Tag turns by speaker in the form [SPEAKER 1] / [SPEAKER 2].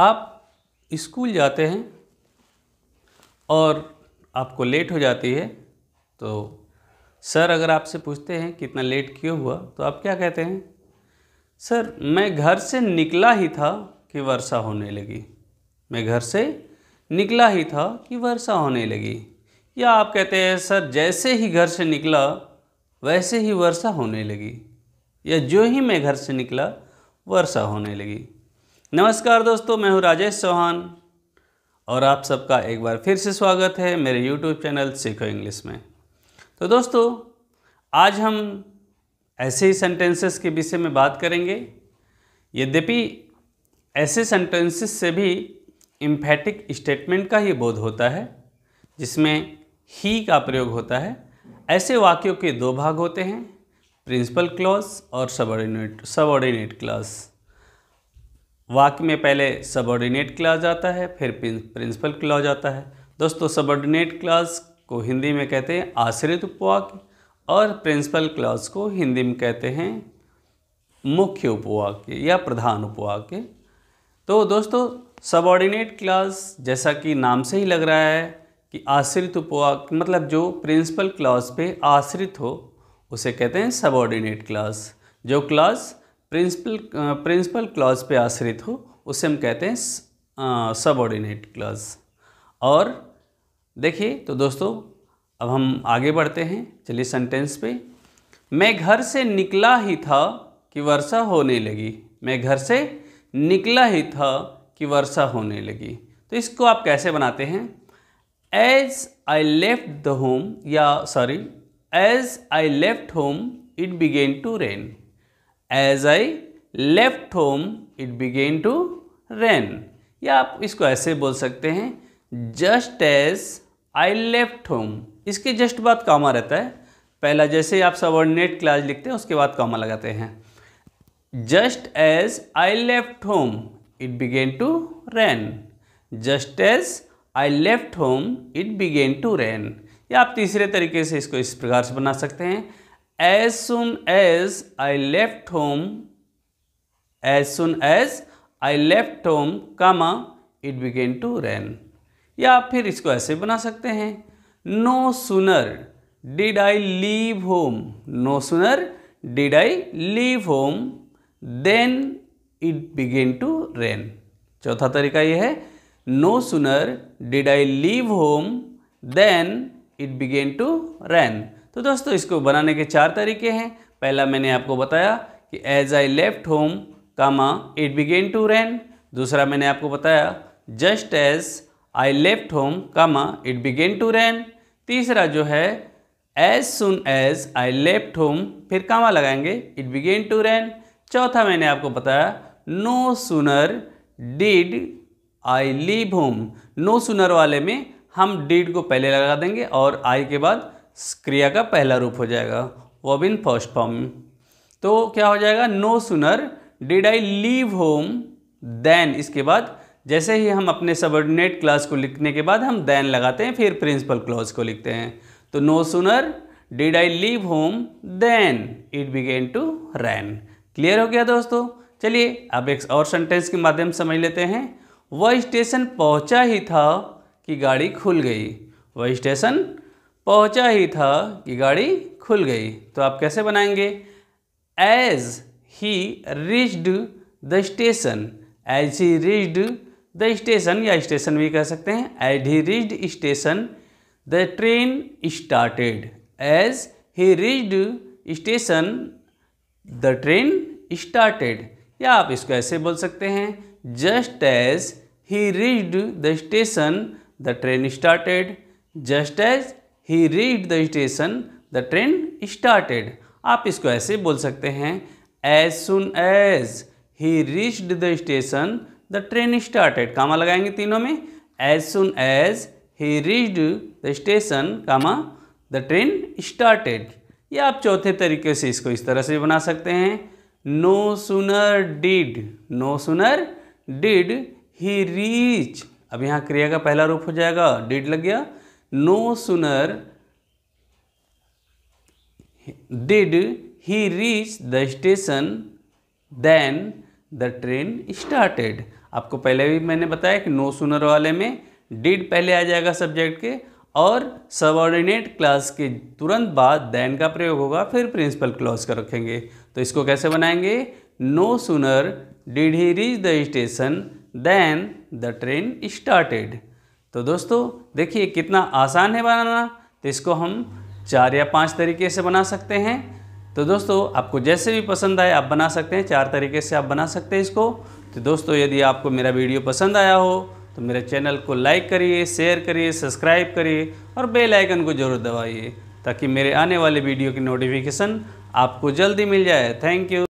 [SPEAKER 1] आप स्कूल जाते हैं और आपको लेट हो जाती है तो सर अगर आपसे पूछते हैं कितना लेट क्यों हुआ तो आप क्या कहते हैं सर मैं घर से निकला ही था कि वर्षा होने लगी मैं घर से निकला ही था कि वर्षा होने लगी या आप कहते हैं सर जैसे ही घर से निकला वैसे ही वर्षा होने लगी या जो ही मैं घर से निकला वर्षा होने लगी नमस्कार दोस्तों मैं हूं राजेश चौहान और आप सबका एक बार फिर से स्वागत है मेरे YouTube चैनल सीखो इंग्लिश में तो दोस्तों आज हम ऐसे ही सेंटेंसेस के विषय में बात करेंगे यद्यपि ऐसे सेंटेंसेस से भी इम्फेटिक स्टेटमेंट का ही बोध होता है जिसमें ही का प्रयोग होता है ऐसे वाक्यों के दो भाग होते हैं प्रिंसिपल क्लॉज और सबऑर्डिनेट सबऑर्डिनेट क्लॉज़ वाक्य में पहले सबॉर्डिनेट क्लास आता है फिर प्रिंसिपल क्लाज आता है दोस्तों सबॉर्डिनेट क्लास को हिंदी में कहते हैं आश्रित उपवाक्य और प्रिंसिपल क्लास को हिंदी में कहते हैं मुख्य उपवाक्य या प्रधान उपवाक्य तो दोस्तों सबॉर्डिनेट क्लास जैसा कि नाम से ही लग रहा है कि आश्रित उपवाक्य मतलब जो प्रिंसिपल क्लास पे आश्रित हो उसे कहते हैं सबॉर्डिनेट क्लास जो क्लास प्रिंसिपल प्रिंसिपल क्लॉज पे आश्रित हो उसे हम कहते हैं सबऑर्डिनेट क्लॉज और देखिए तो दोस्तों अब हम आगे बढ़ते हैं चलिए सेंटेंस पे मैं घर से निकला ही था कि वर्षा होने लगी मैं घर से निकला ही था कि वर्षा होने लगी तो इसको आप कैसे बनाते हैं as I left the home या sorry as I left home it began to rain as I left home it began to rain या आप इसको ऐसे बोल सकते हैं just as I left home इसके जस्ट बाद कामा रहता है पहला जैसे आप सबॉर्डिनेट क्लास लिखते हैं उसके बाद कामा लगाते हैं just as I left home it began to rain just as I left home it began to rain या आप तीसरे तरीके से इसको इस प्रकार से बना सकते हैं as soon as I left home as soon as I left home comma it began to rain या आप फिर इसको ऐसे बना सकते हैं no sooner did I leave home no sooner did I leave home then it began to rain चौथा तरीका यह है no sooner did I leave home then it began to rain तो दोस्तों इसको बनाने के चार तरीके हैं पहला मैंने आपको बताया कि as I left home comma it began to ran दूसरा मैंने आपको बताया just as I left home comma it began to ran तीसरा जो है as soon as I left home फिर कामा लगाएंगे इट बिगेन टू रैन चौथा मैंने आपको बताया no sooner did I leave home no sooner वाले में हम डिड को पहले लगा देंगे और आई के बाद क्रिया का पहला रूप हो जाएगा वॉब इन फर्स्ट फॉर्म तो क्या हो जाएगा no sooner did I leave home then इसके बाद जैसे ही हम अपने सबॉर्डिनेट क्लास को लिखने के बाद हम देन लगाते हैं फिर प्रिंसिपल क्लॉज को लिखते हैं तो no sooner did I leave home then it began to ran clear हो गया दोस्तों चलिए अब एक और सेंटेंस के माध्यम समझ लेते हैं वह स्टेशन पहुंचा ही था कि गाड़ी खुल गई वह स्टेशन पहुंचा ही था कि गाड़ी खुल गई तो आप कैसे बनाएंगे as he reached the station as he reached the station या स्टेशन भी कह सकते हैं as he reached station the train started as he reached station the train started या आप इसको ऐसे बोल सकते हैं just as he reached the station the train started just as he reached the station the train started आप इसको ऐसे बोल सकते हैं as soon as he reached the station the train started comma लगाएंगे तीनों में as soon as he reached the station comma the train started या आप चौथे तरीके से इसको इस तरह से भी बना सकते हैं no sooner did no sooner did he reach अब यहाँ क्रिया का पहला रूप हो जाएगा डिड लग गया no sooner did he reach the station than the train started. आपको पहले भी मैंने बताया कि नो सुनर वाले में डिड पहले आ जाएगा सब्जेक्ट के और सबॉर्डिनेट क्लास के तुरंत बाद दैन का प्रयोग होगा फिर प्रिंसिपल क्लॉज का रखेंगे तो इसको कैसे बनाएंगे no sooner did he reach the station than the train started तो दोस्तों देखिए कितना आसान है बनाना तो इसको हम चार या पाँच तरीके से बना सकते हैं तो दोस्तों आपको जैसे भी पसंद आए आप बना सकते हैं चार तरीके से आप बना सकते हैं इसको तो दोस्तों यदि आपको मेरा वीडियो पसंद आया हो तो मेरे चैनल को लाइक करिए शेयर करिए सब्सक्राइब करिए और बेल आइकन को ज़रूर दबाइए ताकि मेरे आने वाले वीडियो की नोटिफिकेशन आपको जल्दी मिल जाए थैंक यू